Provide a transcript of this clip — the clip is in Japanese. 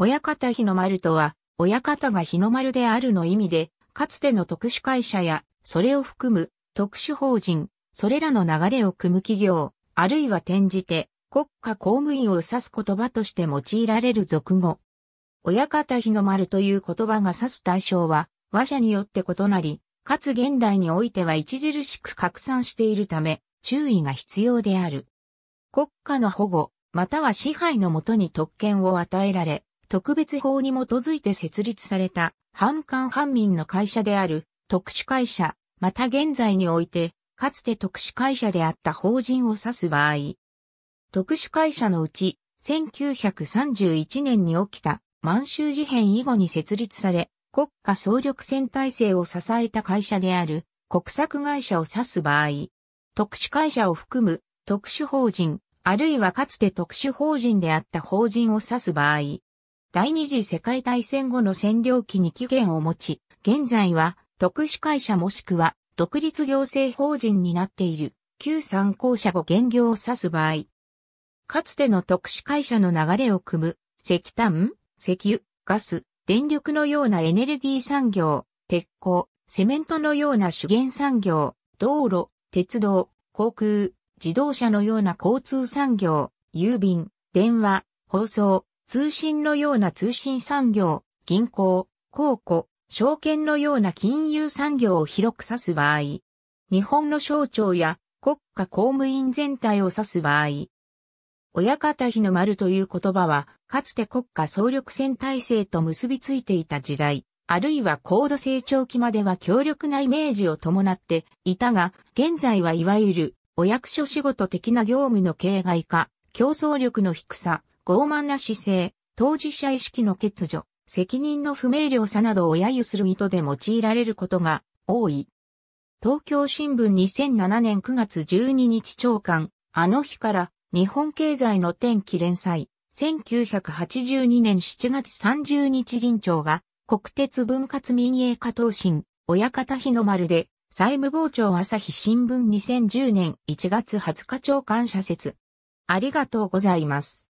親方日の丸とは、親方が日の丸であるの意味で、かつての特殊会社や、それを含む特殊法人、それらの流れを組む企業、あるいは転じて、国家公務員を指す言葉として用いられる俗語。親方日の丸という言葉が指す対象は、話者によって異なり、かつ現代においては著しく拡散しているため、注意が必要である。国家の保護、または支配のもとに特権を与えられ、特別法に基づいて設立された、反官反民の会社である、特殊会社、また現在において、かつて特殊会社であった法人を指す場合、特殊会社のうち、1931年に起きた満州事変以後に設立され、国家総力戦体制を支えた会社である国策会社を指す場合、特殊会社を含む特殊法人、あるいはかつて特殊法人であった法人を指す場合、第二次世界大戦後の占領期に期限を持ち、現在は特殊会社もしくは独立行政法人になっている旧参考者後現業を指す場合、かつての特殊会社の流れを組む石炭、石油、ガス、電力のようなエネルギー産業、鉄鋼、セメントのような主源産業、道路、鉄道、航空、自動車のような交通産業、郵便、電話、放送、通信のような通信産業、銀行、公庫、証券のような金融産業を広く指す場合、日本の省庁や国家公務員全体を指す場合、親方日の丸という言葉は、かつて国家総力戦体制と結びついていた時代、あるいは高度成長期までは強力なイメージを伴っていたが、現在はいわゆるお役所仕事的な業務の形骸化、競争力の低さ、傲慢な姿勢、当事者意識の欠如、責任の不明瞭さなどを揶揄する意図で用いられることが多い。東京新聞2007年9月12日長官、あの日から日本経済の天気連載、1982年7月30日臨長が国鉄分割民営化等申、親方日の丸で、債務傍聴朝日新聞2010年1月20日長官社説。ありがとうございます。